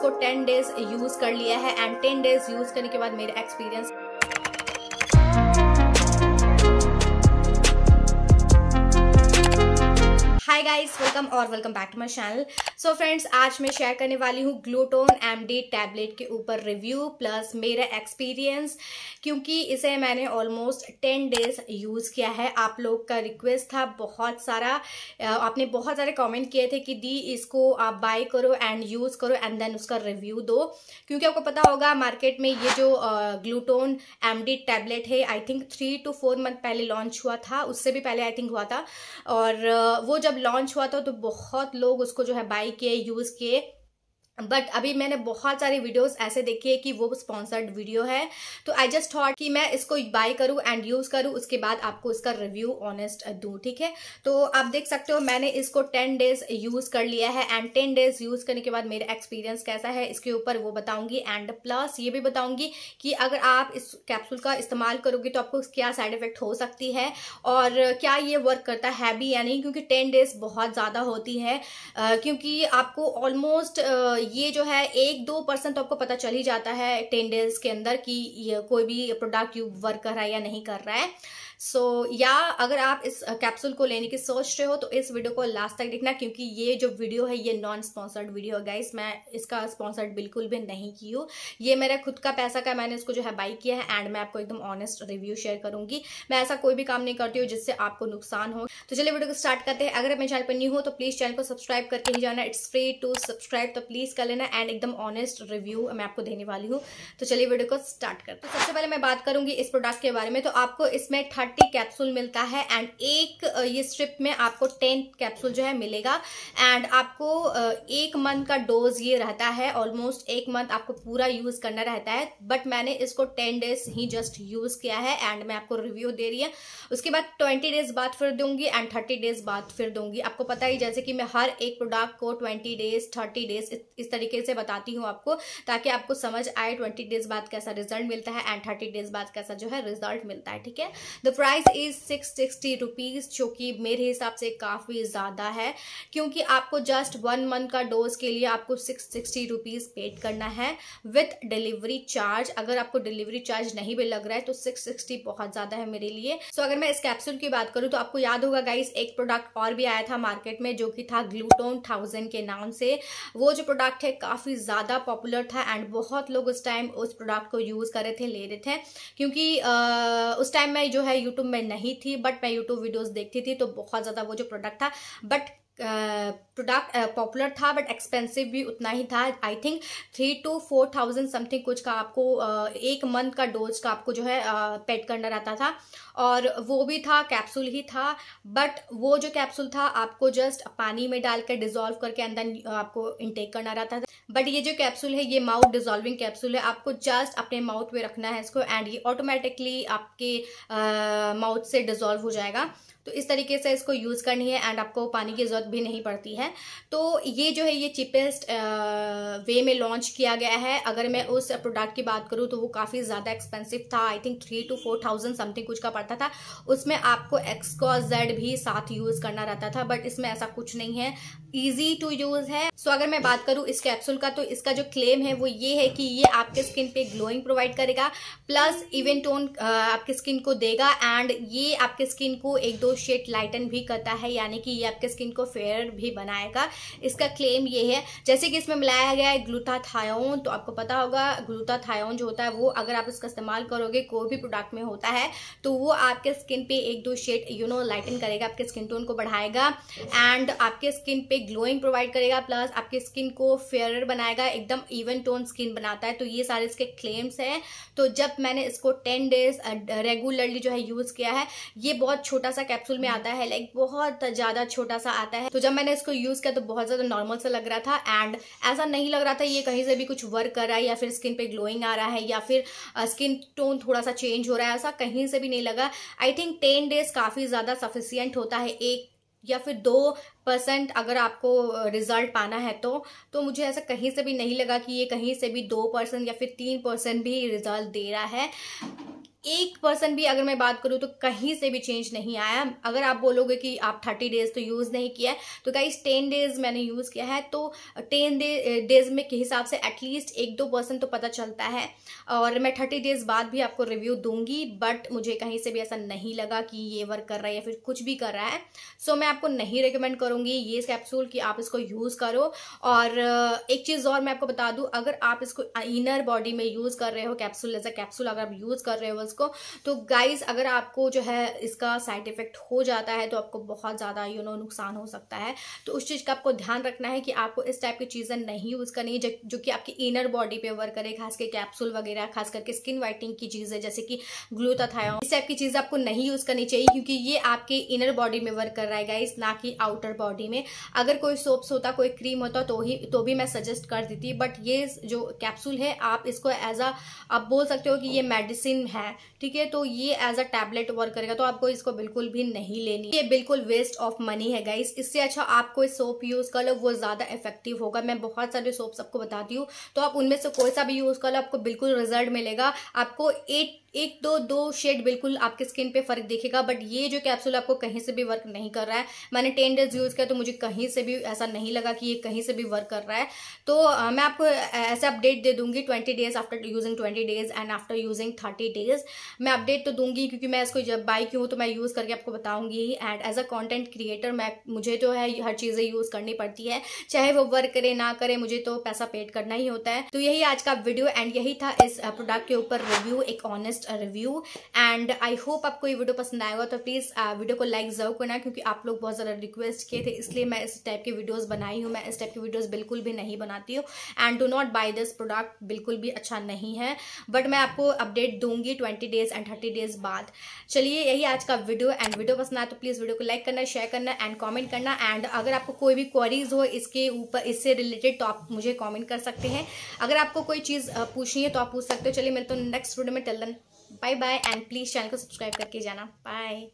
को ten days use कर लिया है एंड टेन डेज यूज़ करने के बाद मेरा एक्सपीरियंस हाय गाइस वेलकम और welcome back to my channel so friends आज मैं शेयर करने वाली हूँ ग्लूटोन एमडी टैबलेट के ऊपर रिव्यू प्लस मेरा एक्सपीरियंस क्योंकि इसे मैंने ऑलमोस्ट टेन डेज यूज़ किया है आप लोग का रिक्वेस्ट था बहुत सारा आपने बहुत सारे कमेंट किए थे कि दी इसको आप बाय करो एंड यूज़ करो एंड देन उसका रिव्यू दो क्योंकि आपको पता होगा मार्केट में ये जो ग्लूटोन एम टैबलेट है I think three two four month पहले लॉन्च हुआ था उससे भी पहले आई थिंक हुआ था और वो जब जब लॉन्च हुआ था तो बहुत लोग उसको जो है बाई किए यूज़ किए बट अभी मैंने बहुत सारी वीडियोस ऐसे देखी है कि वो स्पॉन्सर्ड वीडियो है तो आई जस्ट थॉट कि मैं इसको बाय करूँ एंड यूज़ करूँ उसके बाद आपको इसका रिव्यू ऑनेस्ट दूँ ठीक है तो आप देख सकते हो मैंने इसको टेन डेज यूज़ कर लिया है एंड टेन डेज यूज़ करने के बाद मेरा एक्सपीरियंस कैसा है इसके ऊपर वो बताऊँगी एंड प्लस ये भी बताऊँगी कि अगर आप इस कैप्सूल का इस्तेमाल करोगे तो आपको क्या साइड इफेक्ट हो सकती है और क्या ये वर्क करता है भी या नहीं क्योंकि टेन डेज बहुत ज़्यादा होती है क्योंकि आपको ऑलमोस्ट ये जो है एक दो परसेंट तो आपको पता चल ही जाता है टेन डेज के अंदर कि ये कोई भी प्रोडक्ट यू वर्क कर रहा है या नहीं कर रहा है सो so, या अगर आप इस कैप्सूल को लेने की सोच रहे हो तो इस वीडियो को लास्ट तक देखना क्योंकि ये जो वीडियो है ये नॉन स्पॉन्सर्ड वीडियो है गाइस मैं इसका स्पॉन्सर्ड बिल्कुल भी नहीं की हूँ ये मेरा खुद का पैसा का मैंने इसको जो है बाई किया है एंड मैं आपको एकदम ऑनेस्ट रिव्यू शेयर करूंगी मैं ऐसा कोई भी काम नहीं करती हूँ जिससे आपको नुकसान हो तो चलिए वीडियो को स्टार्ट करते हैं अगर मेरे चैनल पर न्यू हो तो प्लीज़ चैनल को सब्सक्राइब करके ही जाना इट्स फ्री टू सब्सक्राइब तो प्लीज़ प्लीज़ कर लेना एंड एकदम ऑनेस्ट रिव्यू मैं आपको देने वाली हूँ तो चलिए वीडियो को स्टार्ट करते हैं तो सबसे पहले मैं बात करूंगी इस प्रोडक्ट के बारे में तो आपको इसमें थर्टी कैप्सूल मिलता है एंड एक ये स्ट्रिप में आपको टेन कैप्सूल जो है मिलेगा एंड आपको एक मंथ का डोज ये रहता है ऑलमोस्ट एक मंथ आपको पूरा यूज़ करना रहता है बट मैंने इसको टेन डेज ही जस्ट यूज़ किया है एंड मैं आपको रिव्यू दे रही है उसके बाद ट्वेंटी डेज बाद फिर दूंगी एंड थर्टी डेज बाद फिर दूंगी आपको पता ही जैसे कि मैं हर एक प्रोडक्ट को ट्वेंटी डेज थर्टी डेज इस तरीके से बताती हूँ आपको ताकि आपको समझ आए ट्वेंटी डेज बाद कैसा रिजल्ट मिलता है एंड थर्टी डेज बाद कैसा जो है रिजल्ट मिलता है ठीक है the price is six sixty rupees जो कि मेरे हिसाब से काफ़ी ज़्यादा है क्योंकि आपको जस्ट वन मंथ का डोज के लिए आपको सिक्स सिक्सटी रुपीज़ पेड करना है विथ डिलीवरी चार्ज अगर आपको डिलीवरी चार्ज नहीं भी लग रहा है तो सिक्स सिक्सटी बहुत ज़्यादा है मेरे लिए सो so, अगर मैं इस कैप्सूल की बात करूँ तो आपको याद होगा गाइस एक प्रोडक्ट और भी आया था मार्केट में जो कि था ग्लूटोन थाउजेंड के नाम से वो जो प्रोडक्ट प्रोडक्ट है काफ़ी ज़्यादा पॉपुलर था एंड बहुत लोग उस टाइम उस प्रोडक्ट को यूज़ कर रहे थे ले रहे थे क्योंकि आ, उस टाइम मैं जो है यूट्यूब में नहीं थी बट मैं यूट्यूब वीडियोज़ देखती थी तो बहुत ज़्यादा वो जो प्रोडक्ट था बट प्रोडक्ट पॉपुलर था बट एक्सपेंसिव भी उतना ही था I think three two four thousand something कुछ का आपको uh, एक मंथ का डोज का आपको जो है पेड uh, करना रहता था और वो भी था कैप्सूल ही था बट वो जो कैप्सूल था आपको जस्ट पानी में डाल कर डिजोल्व करके अंदर आपको इनटेक करना रहता था बट ये जो कैप्सूल है ये माउथ डिजोल्विंग कैप्सूल है आपको जस्ट अपने माउथ में रखना है इसको एंड ये ऑटोमेटिकली आपके माउथ uh, से डिजोल्व हो जाएगा तो इस तरीके से इसको यूज़ करनी है एंड आपको पानी की ज़रूरत ज़रूरत भी नहीं पड़ती है तो ये जो है ये चीपेस्ट वे में लॉन्च किया गया है अगर मैं उस प्रोडक्ट की बात करूँ तो वो काफ़ी ज़्यादा एक्सपेंसिव था I think three two four thousand something कुछ का पड़ता था उसमें आपको एक्सकॉस जेड भी साथ यूज़ करना रहता था बट इसमें ऐसा कुछ नहीं है ईजी टू यूज़ है सो so, अगर मैं बात करूँ इस कैप्सूल का तो इसका जो क्लेम है वो ये है कि ये आपके स्किन पे ग्लोइंग प्रोवाइड करेगा प्लस इवन टोन आपके स्किन को देगा एंड ये आपके स्किन को एक दो शेड लाइटन भी करता है यानी कि ये आपके स्किन को फेयर भी बनाएगा इसका क्लेम ये है जैसे कि इसमें मिलाया गया है ग्लूटाथायोन तो आपको पता होगा ग्लूटाथायोन जो होता है वो अगर आप इसका इस्तेमाल करोगे कोई भी प्रोडक्ट में होता है तो वो आपके स्किन पे एक दो शेड यू नो लाइटन करेगा आपके स्किन टोन को बढ़ाएगा एंड आपके स्किन पे ग्लोइंग प्रोवाइड करेगा प्लस आपके स्किन को फेयर बनाएगा एकदम इवन टोन स्किन बनाता है तो ये सारे इसके क्लेम्स हैं तो जब मैंने इसको टेन डेज रेगुलरली जो है यूज़ किया है ये बहुत छोटा सा कैप्सूल में आता है लाइक बहुत ज़्यादा छोटा सा आता है है तो जब मैंने इसको यूज किया तो बहुत ज्यादा नॉर्मल सा लग रहा था एंड ऐसा नहीं लग रहा था ये कहीं से भी कुछ वर्क कर रहा है या फिर स्किन पे ग्लोइंग आ रहा है या फिर स्किन टोन थोड़ा सा चेंज हो रहा है ऐसा कहीं से भी नहीं लगा आई थिंक टेन डेज काफी ज्यादा सफिसियंट होता है एक या फिर दो परसेंट अगर आपको रिजल्ट पाना है तो तो मुझे ऐसा कहीं से भी नहीं लगा कि ये कहीं से भी दो परसेंट या फिर तीन परसेंट भी रिजल्ट दे रहा है एक पर्सन भी अगर मैं बात करूँ तो कहीं से भी चेंज नहीं आया अगर आप बोलोगे कि आप थर्टी डेज तो यूज़ नहीं किया है तो गाइज टेन डेज मैंने यूज़ किया है तो टेन डे डेज में के हिसाब से एटलीस्ट एक दो पर्सन तो पता चलता है और मैं थर्टी डेज बाद भी आपको रिव्यू दूंगी बट मुझे कहीं से भी ऐसा नहीं लगा कि ये वर्क कर रहा है या फिर कुछ भी कर रहा है सो so, मैं आपको नहीं रिकमेंड करूँगी ये कैप्सूल कि आप इसको यूज़ करो और eh, एक चीज़ और मैं आपको बता दूँ अगर आप इसको इनर बॉडी में यूज़ कर रहे हो कैप्सूल एज अ कैप्सूल अगर आप यूज़ कर रहे हो को तो गाइज अगर आपको जो है इसका साइड इफेक्ट हो जाता है तो आपको बहुत ज़्यादा यू नो नुकसान हो सकता है तो उस चीज़ का आपको ध्यान रखना है कि आपको इस टाइप की चीज़ें नहीं यूज़ करनी जो कि आपकी इनर बॉडी पे वर्क करे खास के कैप्सूल वगैरह खास करके स्किन वाइटिंग की चीज़ें जैसे कि ग्लूताथायोन इस टाइप की चीज़ आपको नहीं यूज़ करनी चाहिए क्योंकि ये आपके इनर बॉडी में वर्क कर रहा है गाइज ना कि आउटर बॉडी में अगर कोई सोप्स होता कोई क्रीम होता तो ही तो भी मैं सजेस्ट कर देती बट ये जो कैप्सूल है आप इसको एज अ आप बोल सकते हो कि ये मेडिसिन है ठीक है तो ये एज अ टैबलेट वर्क करेगा तो आपको इसको बिल्कुल भी नहीं लेनी ये बिल्कुल वेस्ट ऑफ मनी है गाइस इससे अच्छा आप कोई सोप यूज़ कर लो वो ज़्यादा इफेक्टिव होगा मैं बहुत सारे सोप्स आपको बताती हूँ तो आप उनमें से कोई सा भी यूज़ कर लो आपको बिल्कुल रिजल्ट मिलेगा आपको एट एक दो दो शेड बिल्कुल आपके स्किन पे फर्क देखेगा बट ये जो कैप्सूल आपको कहीं से भी वर्क नहीं कर रहा है मैंने टेन डेज यूज़ किया तो मुझे कहीं से भी ऐसा नहीं लगा कि ये कहीं से भी वर्क कर रहा है तो आ, मैं आपको ऐसे अपडेट दे दूंगी twenty days after using twenty days and after using thirty days मैं अपडेट तो दूंगी क्योंकि मैं इसको जब बाई की हूँ तो मैं यूज़ करके आपको बताऊंगी ही and as a content creator मैं मुझे जो तो है हर चीज़ें यूज़ करनी पड़ती है चाहे वो वर्क करे ना करे मुझे तो पैसा पेड करना ही होता है तो यही आज का वीडियो एंड यही था इस प्रोडक्ट uh, के ऊपर रिव्यू एक honest review and I hope आपको ये वीडियो पसंद आएगा तो प्लीज़ वीडियो uh, को लाइक जरूर करना क्योंकि आप लोग बहुत ज़्यादा रिक्वेस्ट किए थे इसलिए मैं इस टाइप की वीडियोज़ बनाई हूँ मैं इस टाइप की वीडियोज़ बिल्कुल भी नहीं बनाती हूँ and do not buy this product बिल्कुल भी अच्छा नहीं है बट मैं आपको अपडेट दूंगी twenty twenty days and thirty days बाद चलिए यही आज का वीडियो एंड वीडियो पसंद आए तो प्लीज़ वीडियो को लाइक करना शेयर करना एंड कॉमेंट करना एंड अगर आपको कोई भी क्वारीज हो इसके ऊपर इससे रिलेटेड तो आप मुझे कॉमेंट कर सकते हैं अगर आपको कोई चीज़ पूछनी है तो आप पूछ सकते हो चलिए मिलते तो नेक्स्ट वीडियो में till then bye bye and please channel को सब्सक्राइब करके जाना बाय